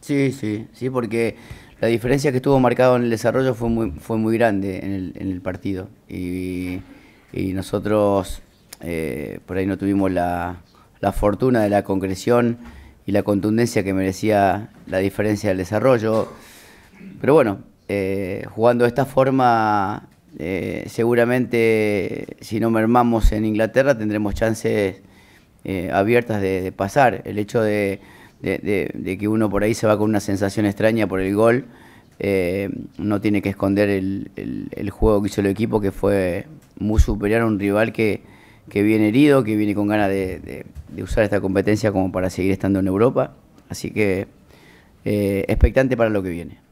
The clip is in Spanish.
Sí, sí, sí, porque la diferencia que estuvo marcada en el desarrollo fue muy, fue muy grande en el, en el partido. Y, nosotros eh, por ahí no tuvimos la, la, fortuna de la concreción y la contundencia que merecía la diferencia del desarrollo. Pero bueno, eh, jugando de esta forma, eh, seguramente si no mermamos en Inglaterra tendremos chances abiertas de, de pasar. El hecho de de, que uno por ahí se va con una sensación extraña por el gol. Eh, no tiene que esconder el, juego que hizo el equipo, que fue muy superior a un rival que, viene herido, que viene con ganas de, usar esta competencia como para seguir estando en Europa. Así que eh, expectante para lo que viene.